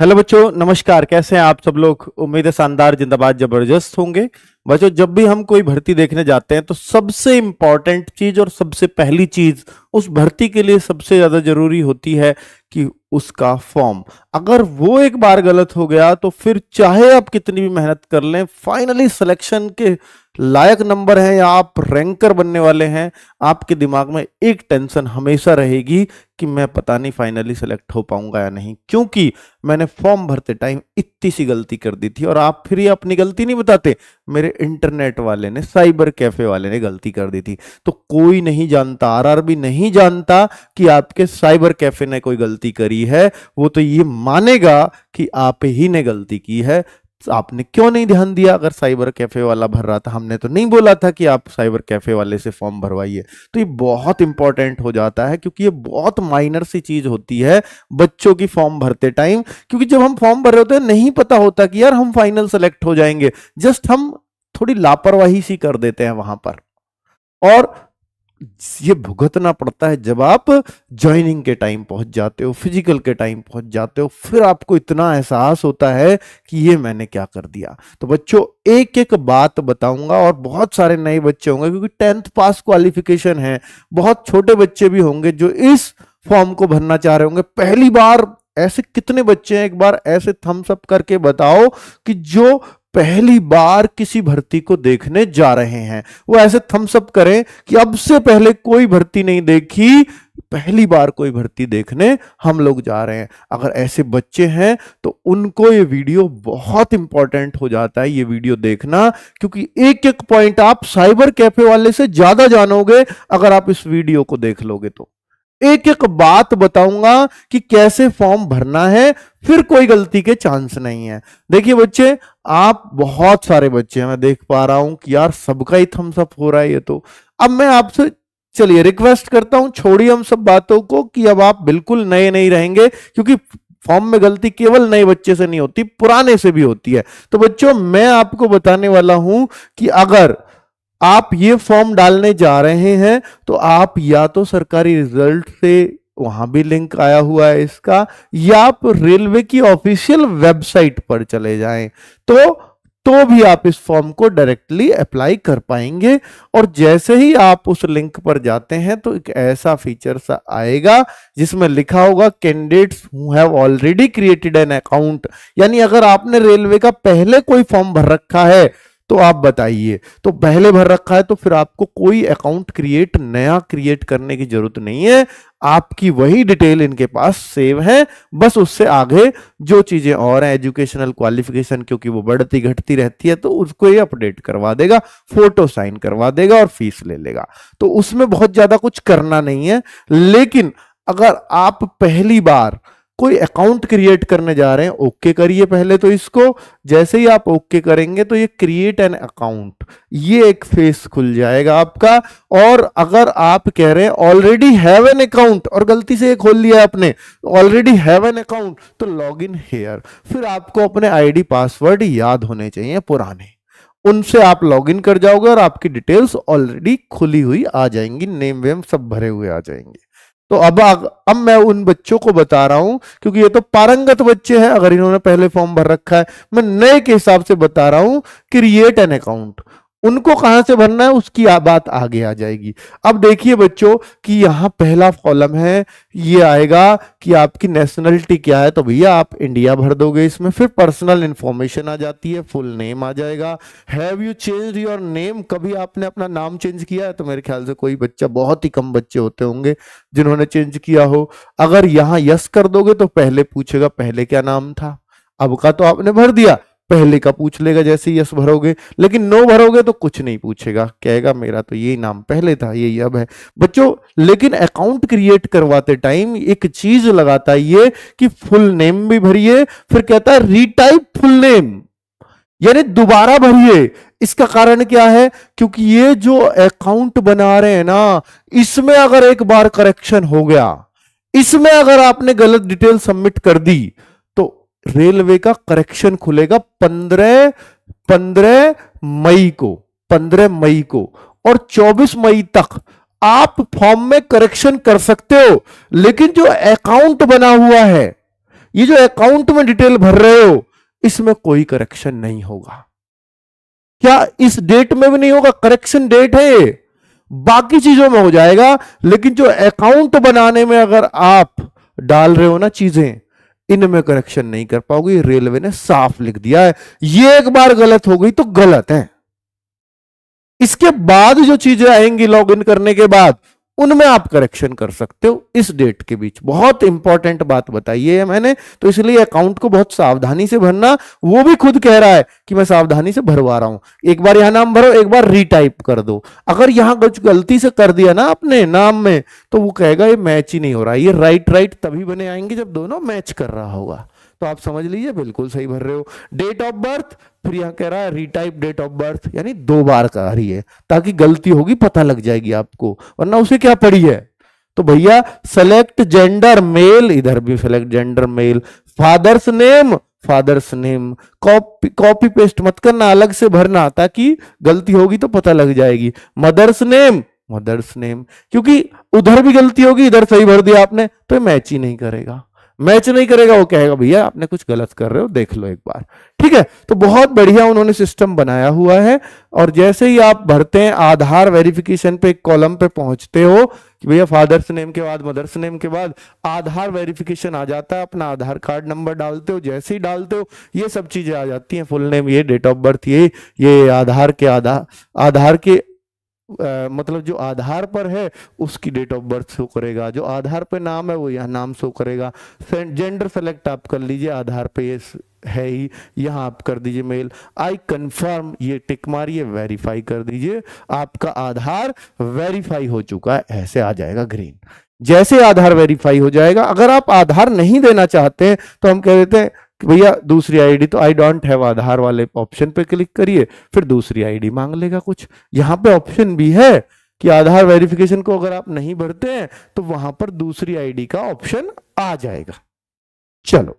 hello बच्चों नमस्कार कैसे हैं आप सब लोग उम्मीद है शानदार जिंदाबाद जबरदस्त होंगे बच्चों जब भी हम कोई भर्ती देखने जाते हैं तो सबसे इंपॉर्टेंट चीज और सबसे पहली चीज उस भर्ती के लिए सबसे ज्यादा जरूरी होती है कि उसका फॉर्म अगर वो एक बार गलत हो गया तो फिर चाहे आप कितनी भी मेहनत कर लें फाइनली सिलेक्शन के लायक नंबर हैं या आप रैंकर बनने वाले हैं आपके दिमाग में एक टेंशन हमेशा रहेगी कि मैं पता नहीं फाइनली सिलेक्ट हो पाऊंगा या नहीं क्योंकि मैंने फॉर्म भरते टाइम इतनी सी गलती कर दी थी और आप फिर ये अपनी गलती नहीं बताते मेरे इंटरनेट वाले ने साइबर कैफे वाले ने गलती कर दी थी तो कोई नहीं जानता आरआरबी नहीं जानता कि आपके साइबर कैफे ने कोई गलती करी है वो तो ये मानेगा कि आप ही ने गलती की है तो आपने क्यों नहीं ध्यान दिया अगर साइबर कैफे वाला भर रहा था हमने तो नहीं बोला था कि आप साइबर कैफे वाले से फॉर्म भरवाइए तो ये बहुत इंपॉर्टेंट हो जाता है क्योंकि ये बहुत माइनर सी चीज होती है बच्चों की फॉर्म भरते टाइम क्योंकि जब हम फॉर्म भर रहे होते हैं नहीं पता होता कि यार हम फाइनल सेलेक्ट हो जाएंगे जस्ट हम थोड़ी लापरवाही सी कर देते हैं वहां पर और ये भुगतना पड़ता है जब आप ज्वाइनिंग के टाइम पहुंच जाते हो फिजिकल के टाइम पहुंच जाते हो फिर आपको इतना एहसास होता है कि ये मैंने क्या कर दिया तो बच्चों एक एक बात बताऊंगा और बहुत सारे नए बच्चे होंगे क्योंकि टेंथ पास क्वालिफिकेशन है बहुत छोटे बच्चे भी होंगे जो इस फॉर्म को भरना चाह रहे होंगे पहली बार ऐसे कितने बच्चे हैं एक बार ऐसे थम्सअप करके बताओ कि जो पहली बार किसी भर्ती को देखने जा रहे हैं वो ऐसे थम्सअप करें कि अब से पहले कोई भर्ती नहीं देखी पहली बार कोई भर्ती देखने हम लोग जा रहे हैं अगर ऐसे बच्चे हैं तो उनको ये वीडियो बहुत इंपॉर्टेंट हो जाता है ये वीडियो देखना क्योंकि एक एक पॉइंट आप साइबर कैफे वाले से ज्यादा जानोगे अगर आप इस वीडियो को देख लोगे तो एक एक बात बताऊंगा कि कैसे फॉर्म भरना है फिर कोई गलती के चांस नहीं है देखिए बच्चे आप बहुत सारे बच्चे हैं मैं देख पा रहा हूं कि यार सबका ही थम्सअप हो रहा है ये तो अब मैं आपसे चलिए रिक्वेस्ट करता हूं छोड़िए हम सब बातों को कि अब आप बिल्कुल नए नहीं रहेंगे क्योंकि फॉर्म में गलती केवल नए बच्चे से नहीं होती पुराने से भी होती है तो बच्चों मैं आपको बताने वाला हूं कि अगर आप ये फॉर्म डालने जा रहे हैं तो आप या तो सरकारी रिजल्ट से वहां भी लिंक आया हुआ है इसका या आप रेलवे की ऑफिशियल वेबसाइट पर चले जाएं तो तो भी आप इस फॉर्म को डायरेक्टली अप्लाई कर पाएंगे और जैसे ही आप उस लिंक पर जाते हैं तो एक ऐसा फीचर सा आएगा जिसमें लिखा होगा candidates who have already created an account यानी अगर आपने रेलवे का पहले कोई फॉर्म भर रखा है तो आप बताइए तो पहले भर रखा है तो फिर आपको कोई अकाउंट क्रिएट नया क्रिएट करने की जरूरत नहीं है आपकी वही डिटेल इनके पास सेव है बस उससे आगे जो चीजें और हैं एजुकेशनल क्वालिफिकेशन क्योंकि वो बढ़ती घटती रहती है तो उसको ये अपडेट करवा देगा फोटो साइन करवा देगा और फीस ले लेगा तो उसमें बहुत ज्यादा कुछ करना नहीं है लेकिन अगर आप पहली बार कोई अकाउंट क्रिएट करने जा रहे हैं ओके करिए पहले तो इसको जैसे ही आप ओके करेंगे तो ये क्रिएट एन अकाउंट ये एक फेस खुल जाएगा आपका और अगर आप कह रहे हैं ऑलरेडी हैव एन अकाउंट और गलती से ये खोल लिया आपने ऑलरेडी हैव एन अकाउंट तो लॉग इन हेयर फिर आपको अपने आई पासवर्ड याद होने चाहिए पुराने उनसे आप लॉगिन कर जाओगे और आपकी डिटेल्स ऑलरेडी खुली हुई आ जाएंगी नेम वेम सब भरे हुए आ जाएंगे तो अब अब मैं उन बच्चों को बता रहा हूं क्योंकि ये तो पारंगत बच्चे हैं अगर इन्होंने पहले फॉर्म भर रखा है मैं नए के हिसाब से बता रहा हूं क्रिएट एन अकाउंट उनको कहां से भरना है उसकी आ बात आगे आ जाएगी अब देखिए बच्चों कि यहां पहला कॉलम है ये आएगा कि आपकी नेशनलिटी क्या है तो भैया आप इंडिया भर दोगे इसमें फिर पर्सनल इंफॉर्मेशन आ जाती है फुल नेम आ जाएगा have you change your name कभी आपने अपना नाम चेंज किया है तो मेरे ख्याल से कोई बच्चा बहुत ही कम बच्चे होते होंगे जिन्होंने चेंज किया हो अगर यहां यस कर दोगे तो पहले पूछेगा पहले क्या नाम था अब का तो आपने भर दिया पहले का पूछ लेगा जैसे यस भरोगे लेकिन नो भरोगे तो कुछ नहीं पूछेगा कहेगा मेरा तो यही नाम पहले था यही अब है बच्चों लेकिन अकाउंट क्रिएट करवाते टाइम एक चीज लगाता है ये कि फुल नेम भी भरिए फिर कहता है रीटाइप फुल नेम यानी दोबारा भरिए इसका कारण क्या है क्योंकि ये जो अकाउंट बना रहे हैं ना इसमें अगर एक बार करेक्शन हो गया इसमें अगर आपने गलत डिटेल सबमिट कर दी रेलवे का करेक्शन खुलेगा पंद्रह पंद्रह मई को पंद्रह मई को और चौबीस मई तक आप फॉर्म में करेक्शन कर सकते हो लेकिन जो अकाउंट बना हुआ है ये जो अकाउंट में डिटेल भर रहे हो इसमें कोई करेक्शन नहीं होगा क्या इस डेट में भी नहीं होगा करेक्शन डेट है बाकी चीजों में हो जाएगा लेकिन जो अकाउंट बनाने में अगर आप डाल रहे हो ना चीजें इनमें करेक्शन नहीं कर पाओगे रेलवे ने साफ लिख दिया है ये एक बार गलत हो गई तो गलत है इसके बाद जो चीजें आएंगी लॉग इन करने के बाद उनमें आप करेक्शन कर सकते हो इस डेट के बीच बहुत इंपॉर्टेंट बात बताई है मैंने तो इसलिए अकाउंट को बहुत सावधानी से भरना वो भी खुद कह रहा है कि मैं सावधानी से भरवा रहा हूं एक बार यहां नाम भरो एक बार रीटाइप कर दो अगर यहां कुछ गलती से कर दिया ना अपने नाम में तो वो कहेगा ये मैच ही नहीं हो रहा ये राइट राइट तभी बने आएंगे जब दोनों मैच कर रहा होगा तो आप समझ लीजिए बिल्कुल सही भर रहे हो डेट ऑफ बर्थ फिर यहाँ कह रहा है रिटाइप डेट ऑफ बर्थ यानी दो बार कह रही है ताकि गलती होगी पता लग जाएगी आपको वरना उसे क्या पड़ी है तो भैया सेलेक्ट जेंडर मेल इधर भी select gender male father's name father's name copy copy paste मत करना अलग से भरना ताकि गलती होगी तो पता लग जाएगी मदर्स नेम मदर्स नेम क्योंकि उधर भी गलती होगी इधर सही भर दिया आपने तो मैच ही नहीं करेगा मैच नहीं करेगा वो कहेगा भैया आपने कुछ गलत कर रहे हो देख लो एक बार ठीक है तो बहुत बढ़िया उन्होंने सिस्टम बनाया हुआ है और जैसे ही आप भरते हैं आधार वेरिफिकेशन पे एक कॉलम पे पहुंचते हो कि भैया फादर्स नेम के बाद मदर्स नेम के बाद आधार वेरिफिकेशन आ जाता है अपना आधार कार्ड नंबर डालते हो जैसे ही डालते हो ये सब चीजें आ जाती हैं फुल नेम ये डेट ऑफ बर्थ ये ये आधार के आधार आधार के आ, मतलब जो आधार पर है उसकी डेट ऑफ बर्थ शो करेगा जो आधार पे नाम है वो यहाँ नाम शो करेगा जेंडर सेलेक्ट आप कर लीजिए आधार पे ये है ही यहाँ आप कर दीजिए मेल आई कंफर्म ये टिक मारिए वेरीफाई कर दीजिए आपका आधार वेरीफाई हो चुका है ऐसे आ जाएगा ग्रीन जैसे आधार वेरीफाई हो जाएगा अगर आप आधार नहीं देना चाहते तो हम कह देते हैं भैया दूसरी आईडी तो आई डोंट हैव आधार वाले ऑप्शन पे क्लिक करिए फिर दूसरी आईडी मांग लेगा कुछ यहाँ पे ऑप्शन भी है कि आधार वेरिफिकेशन को अगर आप नहीं भरते हैं तो वहां पर दूसरी आईडी का ऑप्शन आ जाएगा चलो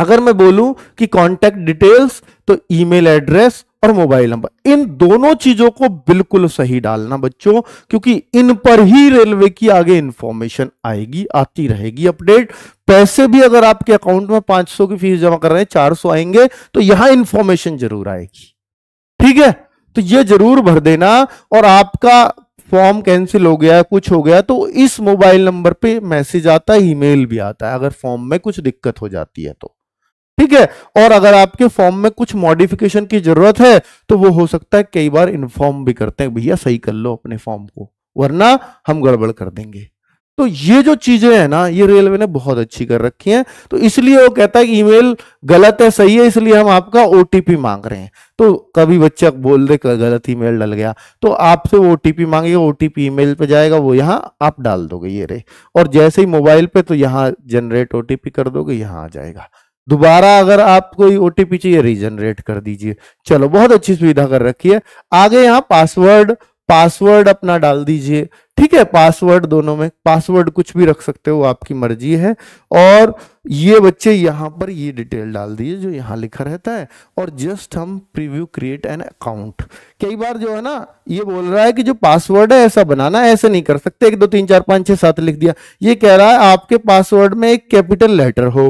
अगर मैं बोलूं कि कॉन्टेक्ट डिटेल्स तो ईमेल एड्रेस और मोबाइल नंबर इन दोनों चीजों को बिल्कुल सही डालना बच्चों क्योंकि इन पर ही रेलवे की आगे इंफॉर्मेशन आएगी आती रहेगी अपडेट पैसे भी अगर आपके अकाउंट में 500 की फीस जमा कर रहे हैं 400 आएंगे तो यहां इंफॉर्मेशन जरूर आएगी ठीक है तो ये जरूर भर देना और आपका फॉर्म कैंसिल हो गया कुछ हो गया तो इस मोबाइल नंबर पे मैसेज आता है ईमेल भी आता है अगर फॉर्म में कुछ दिक्कत हो जाती है तो ठीक है और अगर आपके फॉर्म में कुछ मॉडिफिकेशन की जरूरत है तो वो हो सकता है कई बार इन्फॉर्म भी करते हैं भैया सही कर लो अपने फॉर्म को वरना हम गड़बड़ कर देंगे तो ये जो चीजें हैं ना ये रेलवे ने बहुत अच्छी कर रखी हैं तो इसलिए वो कहता है कि ईमेल गलत है सही है इसलिए हम आपका ओटीपी मांग रहे हैं तो कभी बच्चा बोल दे गलत ईमेल डल गया तो आपसे वो ओटीपी मांगेगा ओटीपी ईमेल पे जाएगा वो यहाँ आप डाल दोगे ये रे और जैसे ही मोबाइल पे तो यहाँ जनरेट ओटीपी कर दोगे यहाँ आ जाएगा दोबारा अगर आप कोई ओटीपी चाहिए रीजनरेट कर दीजिए चलो बहुत अच्छी सुविधा कर रखी है आगे यहाँ पासवर्ड पासवर्ड अपना डाल दीजिए ठीक है पासवर्ड दोनों में पासवर्ड कुछ भी रख सकते हो आपकी मर्जी है और ये बच्चे यहां पर ये डिटेल डाल दिए जो यहां लिखा रहता है और जस्ट हम प्रीव्यू क्रिएट एन अकाउंट कई बार जो है ना ये बोल रहा है कि जो पासवर्ड है ऐसा बनाना ऐसे नहीं कर सकते एक दो तीन चार पांच छह सात लिख दिया ये कह रहा है आपके पासवर्ड में एक कैपिटल लेटर हो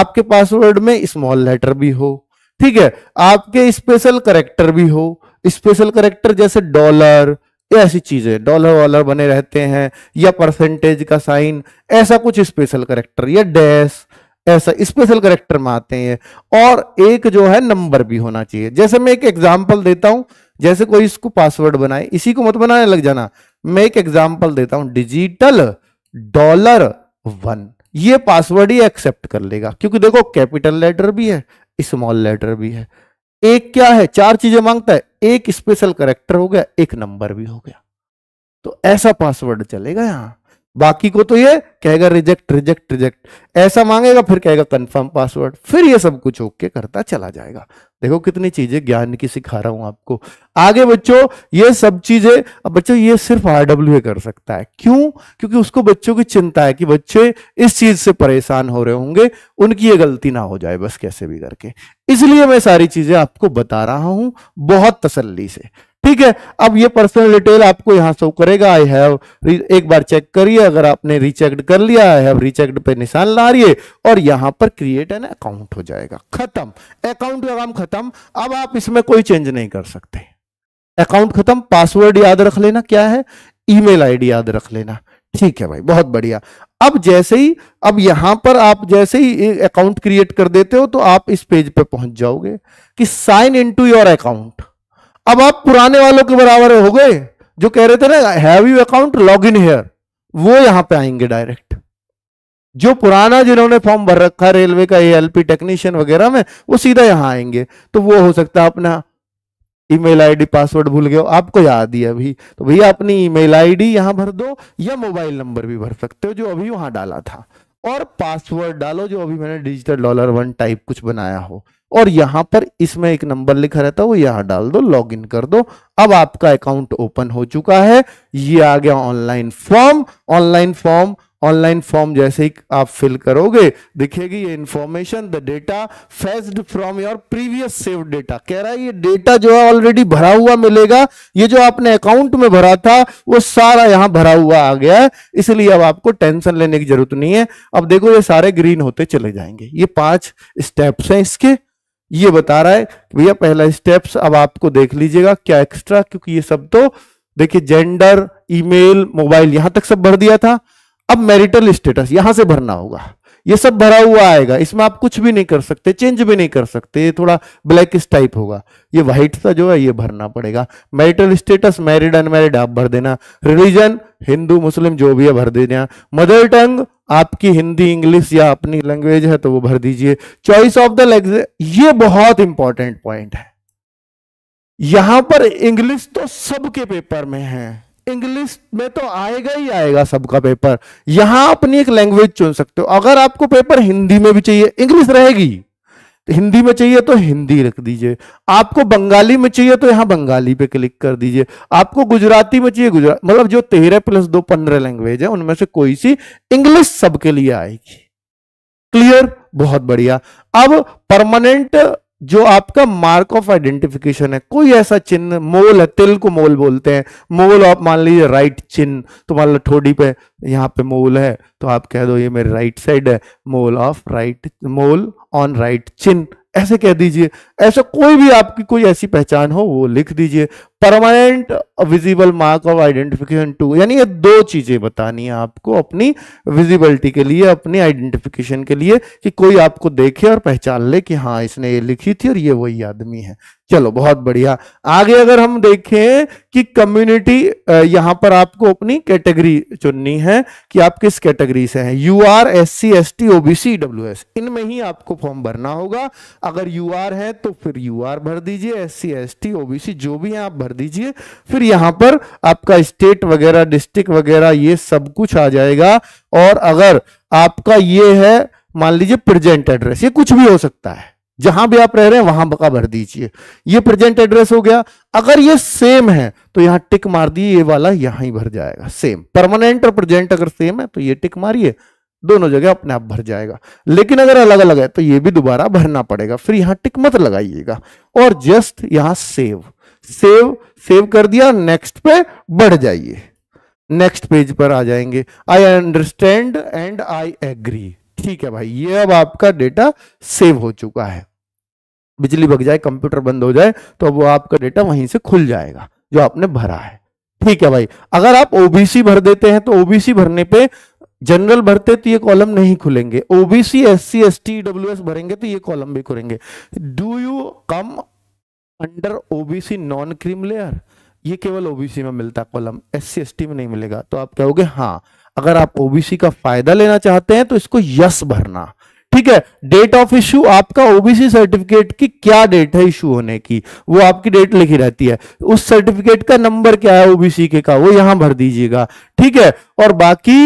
आपके पासवर्ड में स्मॉल लेटर भी हो ठीक है आपके स्पेशल करेक्टर भी हो स्पेशल करेक्टर जैसे डॉलर ऐसी चीजें डॉलर वॉलर बने रहते हैं या परसेंटेज का साइन ऐसा कुछ स्पेशल करेक्टर या डैश ऐसा स्पेशल करेक्टर में आते हैं और एक जो है नंबर भी होना चाहिए जैसे मैं एक एग्जाम्पल देता हूं जैसे कोई इसको पासवर्ड बनाए इसी को मत बनाने लग जाना मैं एक एग्जाम्पल देता हूं डिजिटल डॉलर वन ये पासवर्ड ही एक्सेप्ट कर लेगा क्योंकि देखो कैपिटल लेटर भी है स्मॉल लेटर भी है एक क्या है चार चीजें मांगता है एक स्पेशल करेक्टर हो गया एक नंबर भी हो गया तो ऐसा पासवर्ड चलेगा यहां बाकी को तो ये कहेगा रिजेक्ट रिजेक्ट रिजेक्ट ऐसा मांगेगा फिर कहेगा कंफर्म पासवर्ड फिर ये सब कुछ ओके करता चला जाएगा देखो कितनी चीजें ज्ञान की सिखा रहा हूं आपको आगे बच्चों ये सब चीजें अब बच्चों ये सिर्फ आरडब्ल्यू कर सकता है क्यों क्योंकि उसको बच्चों की चिंता है कि बच्चे इस चीज से परेशान हो रहे होंगे उनकी ये गलती ना हो जाए बस कैसे भी करके इसलिए मैं सारी चीजें आपको बता रहा हूं बहुत तसल्ली से ठीक है अब ये पर्सनल डिटेल आपको यहां शो करेगा आई हैव एक बार चेक करिए अगर आपने रिचेक्ड कर लिया आई हैव रिचेक्ड पे निशान ला रही और यहां पर क्रिएट एन अकाउंट हो जाएगा खत्म अकाउंट का काम खत्म अब आप इसमें कोई चेंज नहीं कर सकते अकाउंट खत्म पासवर्ड याद रख लेना क्या है ईमेल आईडी याद रख लेना ठीक है भाई बहुत बढ़िया अब जैसे ही अब यहां पर आप जैसे ही अकाउंट क्रिएट कर देते हो तो आप इस पेज पे पहुंच जाओगे कि sign in to your account अब आप पुराने वालों के बराबर हो गए जो कह रहे थे ना have you account log in here वो यहां पे आएंगे डायरेक्ट जो पुराना जिन्होंने फॉर्म भर रखा रेलवे का एएलपी टेक्नीशियन वगैरह में वो सीधा यहां आएंगे तो वो हो सकता है अपना ईमेल आईडी पासवर्ड भूल गए आपको याद ही अभी तो भैया अपनी ईमेल आईडी यहां भर दो या मोबाइल नंबर भी भर सकते हो जो अभी वहां डाला था और पासवर्ड डालो जो अभी मैंने डिजिटल डॉलर वन टाइप कुछ बनाया हो और यहां पर इसमें एक नंबर लिखा रहता है वो यहां डाल दो लॉगिन कर दो अब आपका अकाउंट ओपन हो चुका है ये आ गया online form online form online form जैसे ही आप फिल करोगे दिखेगी ये information the data fetched from your previous save data कह रहा है ये डेटा जो है ऑलरेडी भरा हुआ मिलेगा ये जो आपने अकाउंट में भरा था वो सारा यहां भरा हुआ आ गया है इसलिए अब आपको टेंशन लेने की जरूरत नहीं है अब देखो ये सारे ग्रीन होते चले जाएंगे ये पांच स्टेप्स हैं इसके ये बता रहा है भैया पहला स्टेप्स अब आपको देख लीजिएगा क्या एक्स्ट्रा क्योंकि ये सब तो देखिए जेंडर ईमेल मोबाइल यहां तक सब भर दिया था अब मैरिटल स्टेटस यहां से भरना होगा ये सब भरा हुआ आएगा इसमें आप कुछ भी नहीं कर सकते चेंज भी नहीं कर सकते ये थोड़ा ब्लैक टाइप होगा ये व्हाइट सा जो है ये भरना पड़ेगा मैरिटल स्टेटस मैरिड अनमैरिड आप भर देना रिलीजन हिंदू मुस्लिम जो भी है भर देना मदर टंग आपकी हिंदी इंग्लिश या अपनी लैंग्वेज है तो वो भर दीजिए चॉइस ऑफ द लैंग्वेज ये बहुत इंपॉर्टेंट पॉइंट है यहां पर इंग्लिश तो सबके पेपर में है इंग्लिश में तो आएगा ही आएगा सबका पेपर यहां अपनी एक लैंग्वेज चुन सकते हो अगर आपको पेपर हिंदी में भी चाहिए इंग्लिश रहेगी तो हिंदी में चाहिए तो हिंदी रख दीजिए आपको बंगाली में चाहिए तो यहां बंगाली पे क्लिक कर दीजिए आपको गुजराती में चाहिए गुजरात मतलब जो तेरह प्लस दो पंद्रह लैंग्वेज है उनमें से कोई सी इंग्लिश सबके लिए आएगी क्लियर बहुत बढ़िया अब परमानेंट जो आपका मार्क ऑफ आइडेंटिफिकेशन है कोई ऐसा चिन्ह मोल है तिल को मोल बोलते हैं मोल आप मान लीजिए राइट चिन्ह तो मान लो ठोडी पे यहाँ पे मोल है तो आप कह दो ये मेरे राइट साइड है mole of right mole on right चिन्ह ऐसे कह दीजिए ऐसा कोई भी आपकी कोई ऐसी पहचान हो वो लिख दीजिए permanent visible mark of identification two यानी ये दो चीजें बतानी है आपको अपनी विजिबिलिटी के लिए अपनी आइडेंटिफिकेशन के लिए कि कोई आपको देखे और पहचान ले कि हाँ इसने ये लिखी थी और ये वही आदमी है चलो बहुत बढ़िया आगे अगर हम देखें कि कम्युनिटी यहां पर आपको अपनी कैटेगरी चुननी है कि आप किस कैटेगरी से हैं you are S C S T OBC W S इनमें ही आपको फॉर्म भरना होगा अगर यू आर है तो फिर यू आर भर दीजिए S C S T OBC जो भी है आप भर दीजिए फिर यहां पर आपका स्टेट वगैरह डिस्ट्रिक्ट वगैरह ये सब कुछ आ जाएगा और अगर आपका ये है मान लीजिए प्रेजेंट एड्रेस ये कुछ भी हो सकता है जहां भी आप रह रहे हैं वहां का भर दीजिए ये प्रेजेंट एड्रेस हो गया अगर ये सेम है तो यहां टिक मार दिए ये वाला यहां ही भर जाएगा सेम परमानेंट और प्रेजेंट अगर सेम है तो ये टिक मारिए दोनों जगह अपने आप भर जाएगा लेकिन अगर अलग अलग है तो ये भी दोबारा भरना पड़ेगा फिर यहां टिक मत लगाइएगा और जस्ट यहां सेव सेव सेव कर दिया नेक्स्ट पे बढ़ जाइए नेक्स्ट पेज पर आ जाएंगे I understand and I agree ठीक है भाई ये अब आपका डेटा सेव हो चुका है बिजली बग जाए कंप्यूटर बंद हो जाए तो अब वो आपका डेटा वहीं से खुल जाएगा जो आपने भरा है ठीक है भाई अगर आप ओबीसी भर देते हैं तो ओबीसी भरने पे जनरल भरते तो ये कॉलम नहीं खुलेंगे OBC S C S T W S भरेंगे तो ये कॉलम भी खुलेंगे do you come under OBC non creamy layer ये केवल ओबीसी में मिलता column S C S T में नहीं मिलेगा तो आप कहोगे हाँ अगर आप ओबीसी का फायदा लेना चाहते हैं तो इसको यस भरना ठीक है डेट ऑफ इश्यू आपका ओबीसी सर्टिफिकेट की क्या डेट है इश्यू होने की वो आपकी डेट लिखी रहती है उस सर्टिफिकेट का नंबर क्या है ओबीसी के का वो यहां भर दीजिएगा ठीक है और बाकी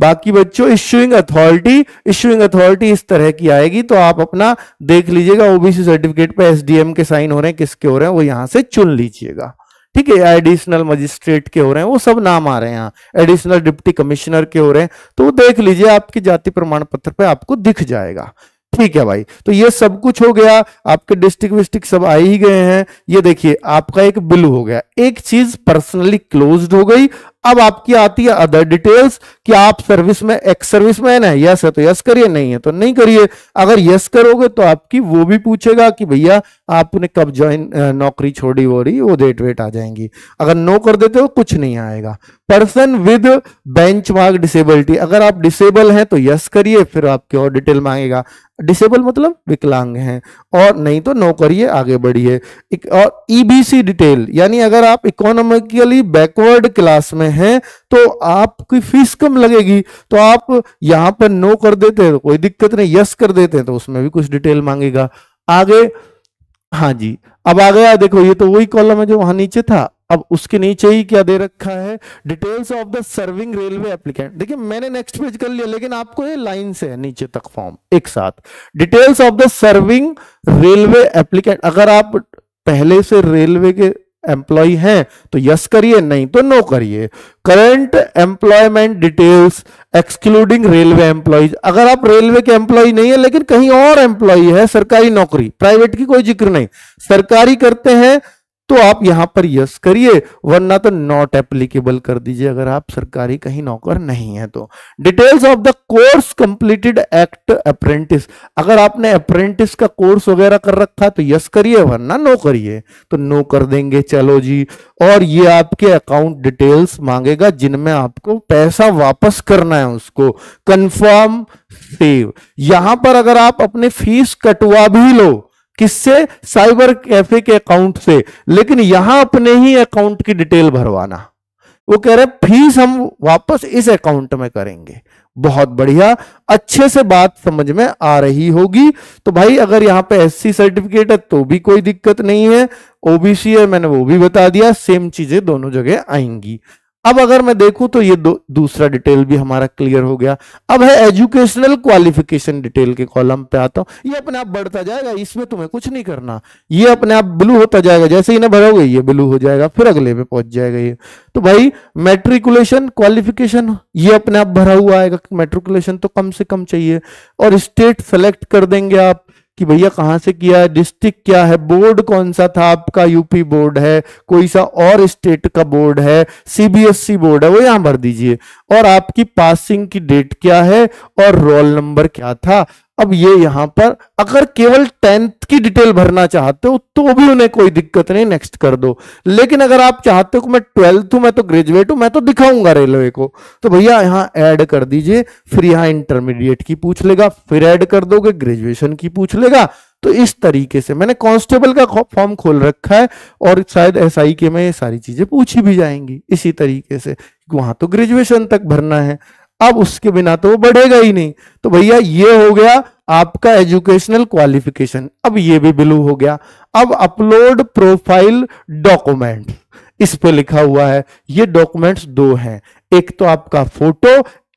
बाकी बच्चों इश्यूइंग अथॉरिटी इश्यूइंग अथॉरिटी इस तरह की आएगी तो आप अपना देख लीजिएगा ओबीसी सर्टिफिकेट पे एसडीएम के साइन हो रहे हैं किसके हो रहे हैं वो यहां से चुन लीजिएगा ठीक है एडिशनल मजिस्ट्रेट के हो रहे हैं वो सब नाम आ रहे हैं यहाँ एडिशनल डिप्टी कमिश्नर के हो रहे हैं तो वो देख लीजिए आपके जाति प्रमाण पत्र पे आपको दिख जाएगा ठीक है भाई तो ये सब कुछ हो गया आपके डिस्ट्रिक्ट विस्ट्रिक्ट सब आ ही गए हैं ये देखिए आपका एक बिल हो गया एक चीज पर्सनली क्लोज्ड हो गई अब आपकी आती है अदर डिटेल्स कि आप सर्विस में एक्स सर्विस मैन है यस है तो यस करिए नहीं है तो नहीं करिए अगर यस करोगे तो आपकी वो भी पूछेगा कि भैया आपने कब ज्वाइन नौकरी छोड़ी हो रही वो डेट वेट आ जाएंगी अगर नो कर देते हो कुछ नहीं आएगा person with bench mark disability अगर आप डिसेबल हैं तो यस करिए फिर आपके और डिटेल मांगेगा डिसेबल मतलब विकलांग हैं और नहीं तो नो करिए आगे बढ़िए और ईबीसी e डिटेल यानी अगर आप इकोनॉमिकली बैकवर्ड क्लास में हैं तो आपकी फीस कम लगेगी तो आप यहां पर नो कर देते हैं तो कोई दिक्कत नहीं यस कर देते हैं तो उसमें भी कुछ डिटेल मांगेगा आगे हाँ जी अब आ गया देखो ये तो वही कॉलम है जो वहां नीचे था अब उसके नीचे ही क्या दे रखा है details of the serving railway applicant देखिए मैंने नेक्स्ट पेज कर लिया लेकिन आपको ये लाइन से है नीचे तक फॉर्म एक साथ details of the serving railway applicant अगर आप पहले से रेलवे के एम्प्लॉय हैं तो यस करिए नहीं तो नो करिए current employment details excluding railway employees अगर आप रेलवे के एम्प्लॉय नहीं है लेकिन कहीं और एम्प्लॉय है सरकारी नौकरी प्राइवेट की कोई जिक्र नहीं सरकारी करते हैं तो आप यहां पर यस करिए वरना तो नॉट एप्लीकेबल कर दीजिए अगर आप सरकारी कहीं नौकर नहीं है तो details of the course completed act apprentice अगर आपने अप्रेंटिस का कोर्स वगैरह कर रखा तो यस करिए वरना नो करिए तो नो कर देंगे चलो जी और ये आपके अकाउंट डिटेल्स मांगेगा जिनमें आपको पैसा वापस करना है उसको कंफर्म सेव यहां पर अगर आप अपने फीस कटवा भी लो किससे साइबर कैफे के अकाउंट से लेकिन यहां अपने ही अकाउंट की डिटेल भरवाना वो कह रहे फीस हम वापस इस अकाउंट में करेंगे बहुत बढ़िया अच्छे से बात समझ में आ रही होगी तो भाई अगर यहां पे एससी सर्टिफिकेट है तो भी कोई दिक्कत नहीं है ओबीसी है मैंने वो भी बता दिया सेम चीजें दोनों जगह आएंगी अब अगर मैं देखूं तो ये दूसरा डिटेल भी हमारा क्लियर हो गया अब है एजुकेशनल क्वालिफिकेशन डिटेल के कॉलम पे आता हूं ये अपने आप बढ़ता जाएगा इसमें तुम्हें कुछ नहीं करना ये अपने आप ब्लू होता जाएगा जैसे ही ना भरोगे ये ब्लू हो जाएगा फिर अगले पे पहुंच जाएगा ये तो भाई मेट्रिकुलेशन क्वालिफिकेशन ये अपने आप भरा हुआ आएगा मेट्रिकुलेशन तो कम से कम चाहिए और स्टेट सेलेक्ट कर देंगे आप कि भैया कहाँ से किया है डिस्ट्रिक्ट क्या है बोर्ड कौन सा था आपका यूपी बोर्ड है कोई सा और स्टेट का बोर्ड है सीबीएसई बोर्ड e है वो यहां भर दीजिए और आपकी पासिंग की डेट क्या है और रोल नंबर क्या था अब ये यहां पर अगर केवल टेंथ की डिटेल भरना चाहते हो तो भी उन्हें कोई दिक्कत नहीं नेक्स्ट कर दो लेकिन अगर आप चाहते हो कि मैं ट्वेल्थ हूं मैं तो ग्रेजुएट हूं मैं तो दिखाऊंगा रेलवे को तो भैया यहाँ ऐड कर दीजिए फिर यहाँ इंटरमीडिएट की पूछ लेगा फिर ऐड कर दोगे ग्रेजुएशन की पूछ लेगा तो इस तरीके से मैंने कांस्टेबल का फॉर्म खोल रखा है और शायद एस के में ये सारी चीजें पूछी भी जाएंगी इसी तरीके से वहां तो ग्रेजुएशन तक भरना है अब उसके बिना तो वो बढ़ेगा ही नहीं तो भैया ये हो गया आपका एजुकेशनल क्वालिफिकेशन अब ये भी ब्लू हो गया अब अपलोड प्रोफाइल डॉक्यूमेंट इस पे लिखा हुआ है ये डॉक्यूमेंट्स दो हैं एक तो आपका फोटो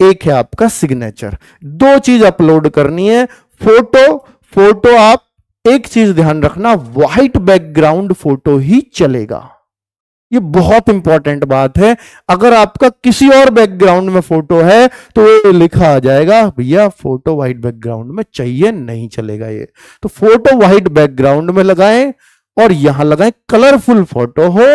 एक है आपका सिग्नेचर दो चीज अपलोड करनी है फोटो फोटो आप एक चीज ध्यान रखना व्हाइट बैकग्राउंड फोटो ही चलेगा ये बहुत इंपॉर्टेंट बात है अगर आपका किसी और बैकग्राउंड में फोटो है तो ये लिखा आ जाएगा भैया फोटो व्हाइट बैकग्राउंड में चाहिए नहीं चलेगा ये तो फोटो व्हाइट बैकग्राउंड में लगाएं और यहां लगाएं कलरफुल फोटो हो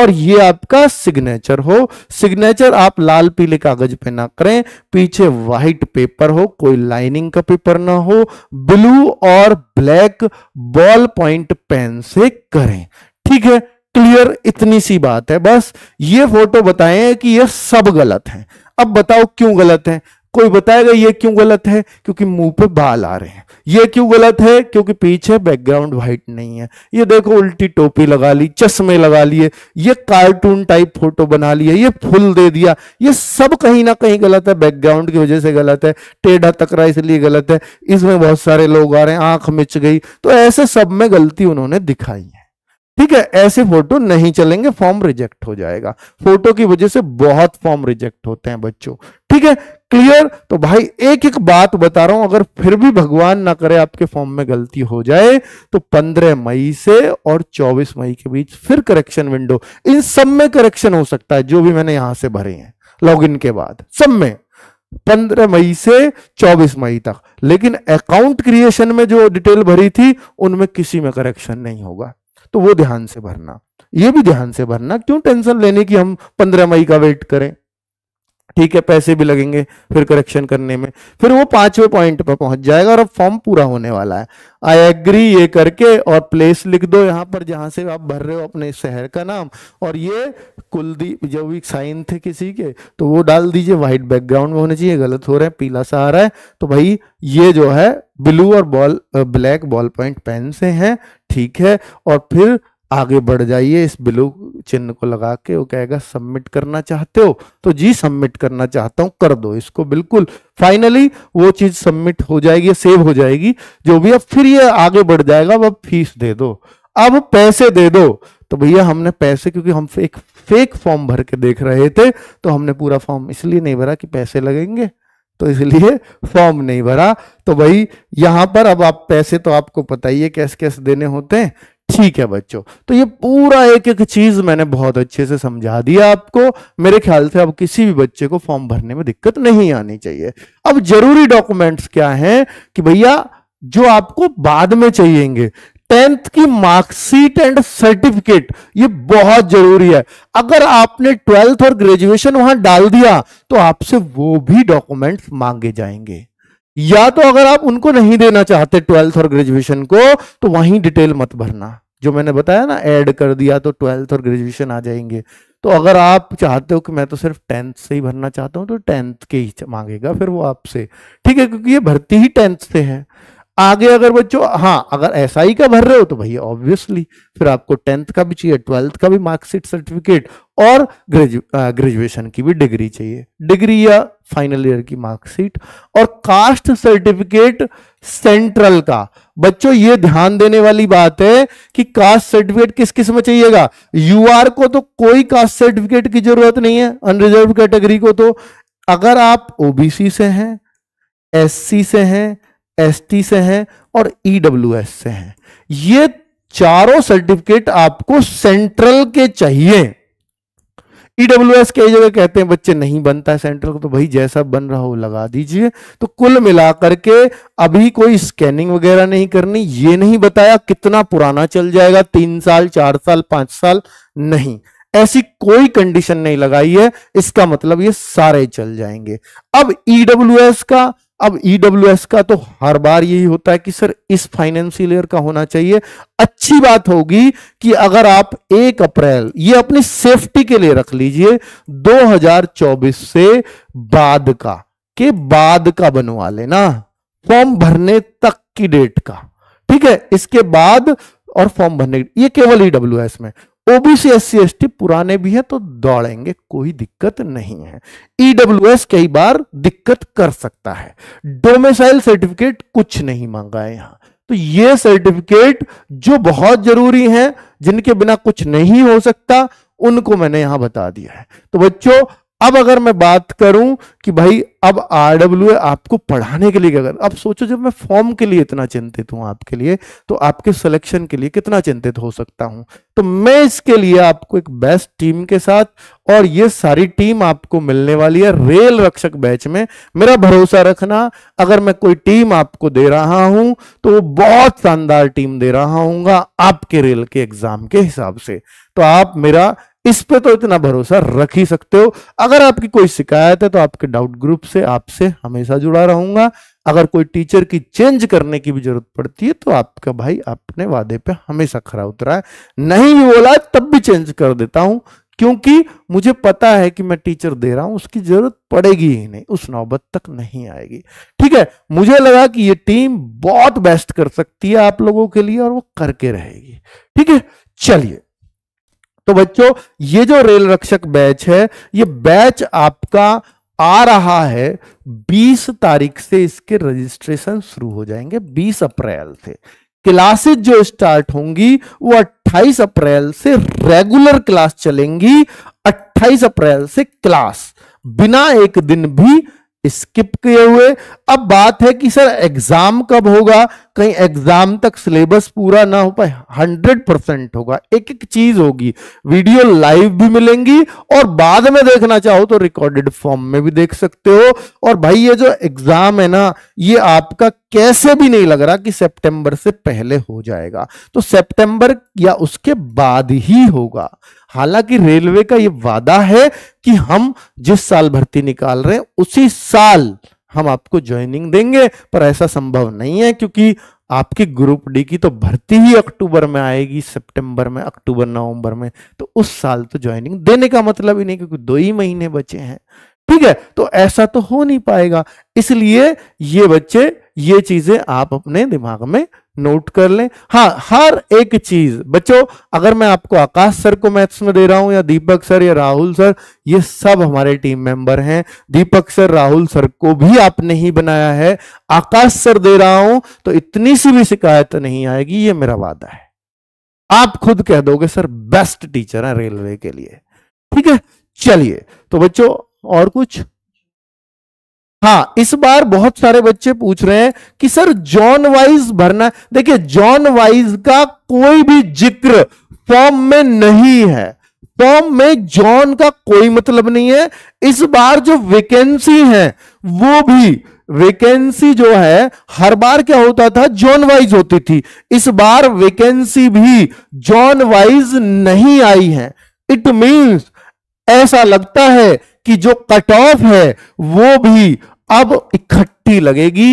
और ये आपका सिग्नेचर हो सिग्नेचर आप लाल पीले कागज पे ना करें पीछे व्हाइट पेपर हो कोई लाइनिंग का पेपर ना हो ब्लू और ब्लैक बॉल पॉइंट पेन से करें ठीक है क्लियर इतनी सी बात है बस ये फोटो बताएं कि ये सब गलत है अब बताओ क्यों गलत है कोई बताएगा ये क्यों गलत है क्योंकि मुंह पे बाल आ रहे हैं ये क्यों गलत है क्योंकि पीछे बैकग्राउंड व्हाइट नहीं है ये देखो उल्टी टोपी लगा ली चश्मे लगा लिए ये कार्टून टाइप फोटो बना लिया ये फुल दे दिया ये सब कहीं ना कहीं गलत है बैकग्राउंड की वजह से गलत है टेढ़ा तकरा इसलिए गलत है इसमें बहुत सारे लोग आ रहे हैं आंख मिच गई तो ऐसे सब में गलती उन्होंने दिखाई है ठीक है ऐसे फोटो नहीं चलेंगे फॉर्म रिजेक्ट हो जाएगा फोटो की वजह से बहुत फॉर्म रिजेक्ट होते हैं बच्चों ठीक है क्लियर तो भाई एक एक बात बता रहा हूं अगर फिर भी भगवान ना करे आपके फॉर्म में गलती हो जाए तो 15 मई से और 24 मई के बीच फिर करेक्शन विंडो इन सब में करेक्शन हो सकता है जो भी मैंने यहां से भरे हैं लॉग के बाद सब में पंद्रह मई से चौबीस मई तक लेकिन अकाउंट क्रिएशन में जो डिटेल भरी थी उनमें किसी में करेक्शन नहीं होगा तो वो ध्यान से भरना ये भी ध्यान से भरना क्यों टेंशन लेने की हम पंद्रह मई का वेट करें ठीक है पैसे भी लगेंगे फिर करेक्शन करने में फिर वो पांचवे पॉइंट पर पहुंच जाएगा और अब फॉर्म पूरा होने वाला है आई एग्री ये करके और प्लेस लिख दो यहां पर जहां से आप भर रहे हो अपने शहर का नाम और ये कुलदीप जो भी साइन थे किसी के तो वो डाल दीजिए व्हाइट बैकग्राउंड में होने चाहिए गलत हो रहा है पीला सा आ रहा है तो भाई ये जो है ब्लू और ball black ball point pen से हैं ठीक है और फिर आगे बढ़ जाइए इस ब्लू चिन्ह को लगा के वो कहेगा सबमिट करना चाहते हो तो जी सबमिट करना चाहता हूं कर दो इसको बिल्कुल फाइनली वो चीज सबमिट हो जाएगी सेव हो जाएगी जो भी अब फिर ये आगे बढ़ जाएगा अब फीस दे दो अब पैसे दे दो तो भैया हमने पैसे क्योंकि हम एक फेक फॉर्म भर के देख रहे थे तो हमने पूरा फॉर्म इसलिए नहीं भरा कि पैसे लगेंगे तो इसलिए फॉर्म नहीं भरा तो भाई यहां पर अब आप पैसे तो आपको पता ही है कैसे कैसे देने होते हैं ठीक है बच्चों तो ये पूरा एक एक चीज मैंने बहुत अच्छे से समझा दिया आपको मेरे ख्याल से अब किसी भी बच्चे को फॉर्म भरने में दिक्कत नहीं आनी चाहिए अब जरूरी डॉक्यूमेंट्स क्या हैं कि भैया जो आपको बाद में चाहिएंगे टेंथ की मार्कशीट एंड सर्टिफिकेट ये बहुत जरूरी है अगर आपने ट्वेल्थ और ग्रेजुएशन वहां डाल दिया तो आपसे वो भी डॉक्यूमेंट्स मांगे जाएंगे या तो अगर आप उनको नहीं देना चाहते ट्वेल्थ और ग्रेजुएशन को तो वहीं डिटेल मत भरना जो मैंने बताया ना ऐड कर दिया तो ट्वेल्थ और ग्रेजुएशन आ जाएंगे तो अगर आप चाहते हो कि मैं तो सिर्फ टेंथ से ही भरना चाहता हूं तो टेंथ के ही मांगेगा फिर वो आपसे ठीक है क्योंकि ये भर्ती ही टेंथ से है आगे अगर बच्चों हाँ अगर एस आई का भर रहे हो तो भैया ऑब्वियसली फिर आपको टेंथ का भी चाहिए ट्वेल्थ का भी मार्कशीट सर्टिफिकेट और ग्रेजुएशन की भी डिग्री चाहिए डिग्री या फाइनल ईयर की मार्कशीट और कास्ट सर्टिफिकेट सेंट्रल का बच्चों ये ध्यान देने वाली बात है कि कास्ट सर्टिफिकेट किस किस में चाहिएगा यूआर को तो कोई कास्ट सर्टिफिकेट की जरूरत नहीं है अनरिजर्व कैटेगरी को तो अगर आप ओबीसी से हैं एससी से हैं एस से हैं और ई e से हैं ये चारों सर्टिफिकेट आपको सेंट्रल के चाहिए एस e कई जगह कहते हैं बच्चे नहीं बनता है सेंट्रल को तो भाई जैसा बन रहा हो लगा दीजिए तो कुल मिलाकर के अभी कोई स्कैनिंग वगैरह नहीं करनी ये नहीं बताया कितना पुराना चल जाएगा तीन साल चार साल पांच साल नहीं ऐसी कोई कंडीशन नहीं लगाई है इसका मतलब ये सारे चल जाएंगे अब ईडब्ल्यू e का अब ईडब्ल्यू e का तो हर बार यही होता है कि सर इस फाइनेंशियल ईयर का होना चाहिए अच्छी बात होगी कि अगर आप एक अप्रैल ये अपनी सेफ्टी के लिए रख लीजिए 2024 से बाद का के बाद का बनवा लेना फॉर्म भरने तक की डेट का ठीक है इसके बाद और फॉर्म भरने ये केवल ईडब्ल्यू e में ओबीसी एस सी पुराने भी है तो दौड़ेंगे कोई दिक्कत नहीं है ईडब्ल्यू e एस कई बार दिक्कत कर सकता है डोमेसाइल सर्टिफिकेट कुछ नहीं मांगा है यहां तो ये सर्टिफिकेट जो बहुत जरूरी हैं जिनके बिना कुछ नहीं हो सकता उनको मैंने यहां बता दिया है तो बच्चों अब अगर मैं बात करूं कि भाई अब आरडब्ल्यू आपको पढ़ाने के लिए अगर अब सोचो जब मैं फॉर्म के लिए इतना चिंतित हूं आपके लिए तो आपके सिलेक्शन के लिए कितना चिंतित हो सकता हूं तो मैं इसके लिए आपको एक बेस्ट टीम के साथ और ये सारी टीम आपको मिलने वाली है रेल रक्षक बैच में मेरा भरोसा रखना अगर मैं कोई टीम आपको दे रहा हूं तो वो बहुत शानदार टीम दे रहा हूंगा आपके रेल के एग्जाम के हिसाब से तो आप मेरा इस पे तो इतना भरोसा रख ही सकते हो अगर आपकी कोई शिकायत है तो आपके डाउट ग्रुप से आपसे हमेशा जुड़ा रहूंगा अगर कोई टीचर की चेंज करने की भी जरूरत पड़ती है तो आपका भाई अपने वादे पे हमेशा खरा उतरा है नहीं भी बोला तब भी चेंज कर देता हूं क्योंकि मुझे पता है कि मैं टीचर दे रहा हूं उसकी जरूरत पड़ेगी ही नहीं उस नौबत तक नहीं आएगी ठीक है मुझे लगा कि ये टीम बहुत बेस्ट कर सकती है आप लोगों के लिए और वो करके रहेगी ठीक है चलिए तो बच्चों ये जो रेल रक्षक बैच है ये बैच आपका आ रहा है 20 तारीख से इसके रजिस्ट्रेशन शुरू हो जाएंगे 20 अप्रैल से क्लासेस जो स्टार्ट होंगी वो 28 अप्रैल से रेगुलर क्लास चलेंगी 28 अप्रैल से क्लास बिना एक दिन भी स्किप किए हुए अब बात है कि सर एग्जाम कब होगा कहीं एग्जाम तक सिलेबस पूरा ना हो पाए हंड्रेड परसेंट होगा एक एक चीज होगी वीडियो लाइव भी मिलेंगी और बाद में देखना चाहो तो रिकॉर्डेड फॉर्म में भी देख सकते हो और भाई ये जो एग्जाम है ना ये आपका कैसे भी नहीं लग रहा कि सितंबर से पहले हो जाएगा तो सितंबर या उसके बाद ही होगा हालांकि रेलवे का ये वादा है कि हम जिस साल भर्ती निकाल रहे हैं उसी साल हम आपको ज्वाइनिंग देंगे पर ऐसा संभव नहीं है क्योंकि आपके ग्रुप डी की तो भर्ती ही अक्टूबर में आएगी सितंबर में अक्टूबर नवंबर में तो उस साल तो ज्वाइनिंग देने का मतलब ही नहीं क्योंकि दो ही महीने बचे हैं ठीक है तो ऐसा तो हो नहीं पाएगा इसलिए ये बच्चे ये चीजें आप अपने दिमाग में नोट कर लें हाँ हर एक चीज बच्चों अगर मैं आपको आकाश सर को मैथ्स में दे रहा हूं या दीपक सर या राहुल सर ये सब हमारे टीम मेंबर हैं दीपक सर राहुल सर को भी आपने ही बनाया है आकाश सर दे रहा हूं तो इतनी सी भी शिकायत नहीं आएगी ये मेरा वादा है आप खुद कह दोगे सर बेस्ट टीचर है रेलवे के लिए ठीक है चलिए तो बच्चों और कुछ हाँ इस बार बहुत सारे बच्चे पूछ रहे हैं कि सर जॉन वाइज भरना देखिए जॉन वाइज का कोई भी जिक्र फॉर्म में नहीं है फॉर्म में जॉन का कोई मतलब नहीं है इस बार जो वैकेंसी है वो भी वैकेंसी जो है हर बार क्या होता था जॉन वाइज होती थी इस बार वैकेंसी भी जॉन वाइज नहीं आई है इट मींस ऐसा लगता है कि जो कट ऑफ है वो भी अब इकट्ठी लगेगी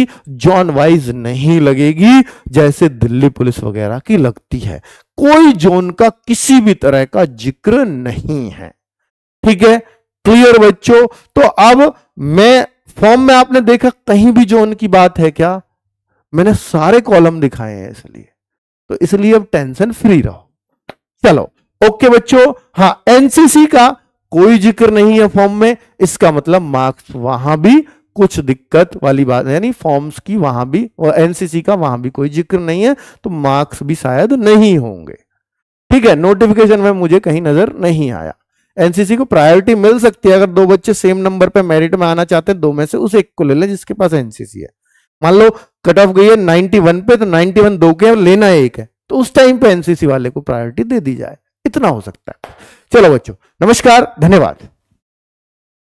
जॉन वाइज नहीं लगेगी जैसे दिल्ली पुलिस वगैरह की लगती है कोई जोन का किसी भी तरह का जिक्र नहीं है ठीक है क्लियर बच्चों तो अब मैं फॉर्म में आपने देखा कहीं भी जोन की बात है क्या मैंने सारे कॉलम दिखाए हैं इसलिए तो इसलिए अब टेंशन फ्री रहो चलो ओके बच्चों हाँ एनसीसी का कोई जिक्र नहीं है फॉर्म में इसका मतलब मार्क्स वहां भी कुछ दिक्कत वाली बात है यानी फॉर्म्स की वहां भी और एनसीसी का वहां भी कोई जिक्र नहीं है तो मार्क्स भी शायद नहीं होंगे ठीक है नोटिफिकेशन में मुझे कहीं नजर नहीं आया एनसीसी को प्रायोरिटी मिल सकती है अगर दो बच्चे सेम नंबर पे मेरिट में आना चाहते हैं दो में से उसे एक को ले लें जिसके पास एनसीसी है मान लो कट ऑफ गई है 91 पे तो 91 दो के लेना एक है तो उस टाइम पे एनसीसी वाले को प्रायोरिटी दे दी जाए इतना हो सकता है चलो बच्चों नमस्कार धन्यवाद